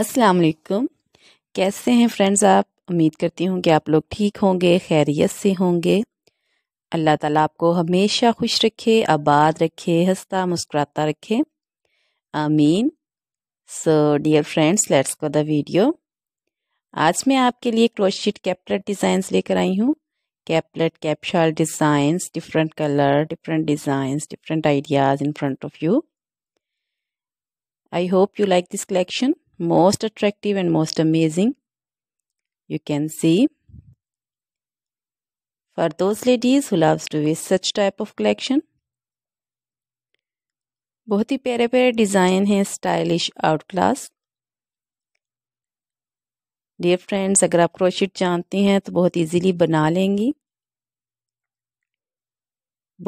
अस्सलाम वालेकुम कैसे हैं फ्रेंड्स आप उम्मीद करती हूँ कि आप लोग ठीक होंगे खैरियत से होंगे अल्लाह ताला आपको हमेशा खुश रखे आबाद रखे हंसता मुस्कुराता रखे आमीन so dear friends let's go the video आज मैं आपके लिए क्रोशिट कैपलेट डिज़ाइंस लेकर आई हूँ कैपलेट कैप्शल designs different colour different designs different ideas in front of you I hope you like this collection most attractive and most amazing. You can see. For those ladies who loves to wear such type of collection. बहुत ही प्यारे प्यारे design हैं stylish out class dear friends अगर आप crochet जानती हैं तो बहुत इजीली बना लेंगी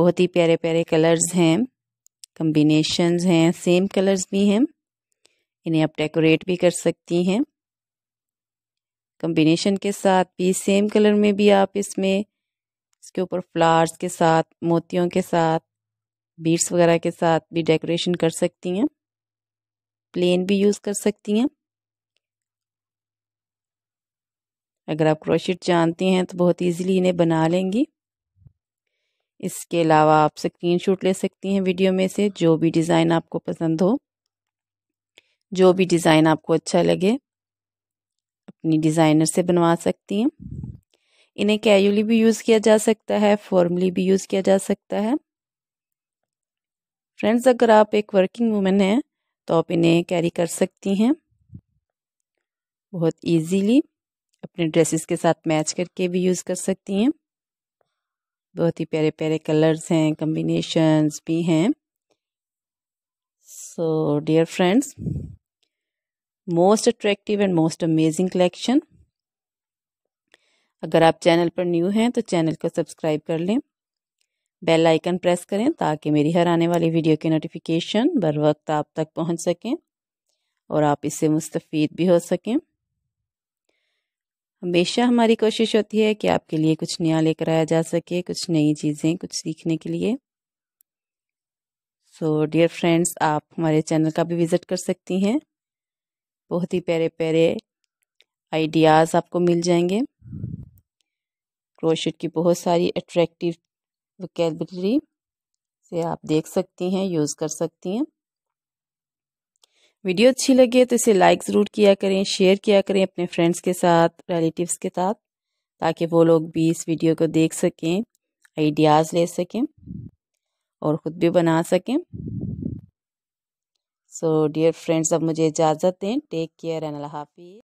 बहुत ही प्यारे प्यारे कलर्स हैं कम्बिनेशन हैं सेम कलर्स भी हैं इन्हें आप डेकोरेट भी कर सकती हैं कम्बिनेशन के साथ भी सेम कलर में भी आप इसमें इसके ऊपर फ्लावर्स के साथ मोतियों के साथ बीड्स वगैरह के साथ भी डेकोरेशन कर सकती हैं प्लेन भी यूज़ कर सकती हैं अगर आप क्रोशिट जानती हैं तो बहुत इजीली इन्हें बना लेंगी इसके अलावा आप स्क्रीनशॉट ले सकती हैं वीडियो में से जो भी डिज़ाइन आपको पसंद हो जो भी डिज़ाइन आपको अच्छा लगे अपनी डिज़ाइनर से बनवा सकती हैं इन्हें कैजुअली भी यूज़ किया जा सकता है फॉर्मली भी यूज़ किया जा सकता है फ्रेंड्स अगर आप एक वर्किंग वूमेन हैं तो आप इन्हें कैरी कर सकती हैं बहुत इजीली अपने ड्रेसेस के साथ मैच करके भी यूज़ कर सकती हैं बहुत ही प्यारे प्यारे कलर्स हैं कम्बिनेशंस भी हैं so dear friends most attractive and most amazing collection अगर आप चैनल पर न्यू हैं तो चैनल को सब्सक्राइब कर लें बेल आइकन प्रेस करें ताकि मेरी हर आने वाली वीडियो की नोटिफिकेशन बर वक्त आप तक पहुंच सकें और आप इससे मुस्तफ़ भी हो सकें हमेशा हमारी कोशिश होती है कि आपके लिए कुछ नया लेकर आया जा सके कुछ नई चीज़ें कुछ सीखने के लिए सो डियर फ्रेंड्स आप हमारे चैनल का भी विज़िट कर सकती हैं बहुत ही प्यारे प्यारे आइडियाज़ आपको मिल जाएंगे क्रोशेट की बहुत सारी अट्रैक्टिव वकेबलरी से आप देख सकती हैं यूज़ कर सकती हैं वीडियो अच्छी लगे तो इसे लाइक ज़रूर किया करें शेयर किया करें अपने फ्रेंड्स के साथ रिलेटिव्स के साथ ताकि वो लोग भी इस वीडियो को देख सकें आइडियाज़ ले सकें और ख़ुद भी बना सकें सो डियर फ्रेंड्स अब मुझे इजाज़त दें टेक केयर एंड अल्लाह हाफिज़